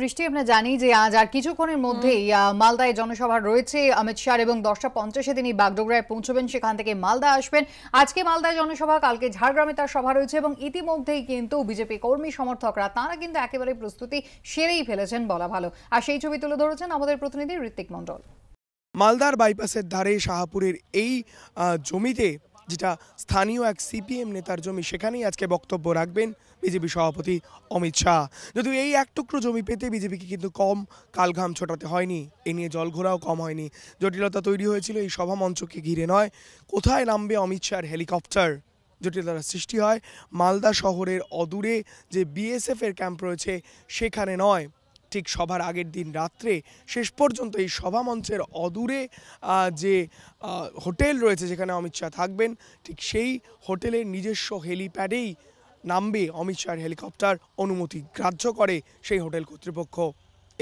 বৃষ্টি আমরা জানি যে আজ আর কিছুক্ষণের মধ্যেই মালদায় জনসভা রয়েছে অমিত শাহ এবং দশটা পঞ্চাশে তিনি বাগডোগরায় পৌঁছবেন সেখান থেকে মালদা আসবেন আজকে মালদায় জনসভা কালকে ঝাড়গ্রামে তার সভা রয়েছে এবং ইতিমধ্যেই কিন্তু বিজেপি কর্মী সমর্থকরা তারা কিন্তু একেবারে প্রস্তুতি সেরেই ফেলেছেন বলা ভালো আর সেই ছবি তুলে ধরেছেন আমাদের প্রতিনিধি ঋত্বিক মণ্ডল মালদার বাইপাসের ধারে শাহপুরের এই জমিতে যেটা স্থানীয় এক সিপিএম নেতার জমি সেখানেই আজকে বক্তব্য রাখবেন বিজেপি সভাপতি অমিত শাহ যদিও এই এক টুকরো জমি পেতে বিজেপিকে কিন্তু কম কালঘাম ছোটাতে হয়নি এ নিয়ে জল ঘোরাও কম হয়নি জটিলতা তৈরি হয়েছিল এই সভা মঞ্চকে ঘিরে নয় কোথায় নামবে অমিত শাহর হেলিকপ্টার জটিলতার সৃষ্টি হয় মালদা শহরের অদূরে যে বিএসএফের ক্যাম্প রয়েছে সেখানে নয় ঠিক সভার আগের দিন রাত্রে শেষ পর্যন্ত এই সভা মঞ্চের অদূরে যে হোটেল রয়েছে যেখানে অমিত শাহ থাকবেন ঠিক সেই হোটেলের নিজস্ব হেলিপ্যাডেই নামবে অমিত শাহের হেলিকপ্টার অনুমতি গ্রাহ্য করে সেই হোটেল কর্তৃপক্ষ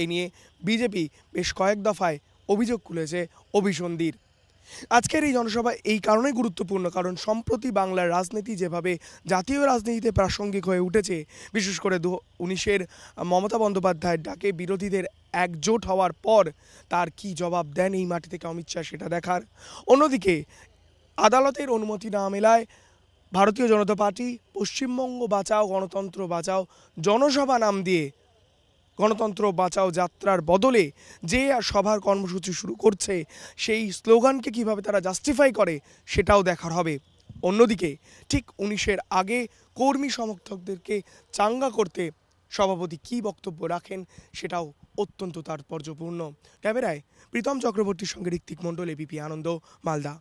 এ নিয়ে বিজেপি বেশ কয়েক দফায় অভিযোগ খুলেছে অভিসন্ধির আজকের এই জনসভা এই কারণে গুরুত্বপূর্ণ কারণ সম্প্রতি বাংলার রাজনীতি যেভাবে জাতীয় রাজনীতিতে প্রাসঙ্গিক হয়ে উঠেছে বিশেষ করে দু উনিশের মমতা বন্দ্যোপাধ্যায়ের ডাকে বিরোধীদের একজোট হওয়ার পর তার কি জবাব দেন এই মাটি থেকে অমিত শাহ সেটা দেখার অন্যদিকে আদালতের অনুমতি না মেলায় ভারতীয় জনতা পার্টি পশ্চিমবঙ্গ বাঁচাও গণতন্ত্র বাঁচাও জনসভা নাম দিয়ে গণতন্ত্র বাঁচাও যাত্রার বদলে যে সভার কর্মসূচি শুরু করছে সেই স্লোগানকে কিভাবে তারা জাস্টিফাই করে সেটাও দেখার হবে অন্যদিকে ঠিক উনিশের আগে কর্মী সমর্থকদেরকে চাঙ্গা করতে সভাপতি কি বক্তব্য রাখেন সেটাও অত্যন্ত তাৎপর্যপূর্ণ ক্যামেরায় প্রীতম চক্রবর্তীর সঙ্গে ঋত্বিক মণ্ডল এবিপি আনন্দ মালদা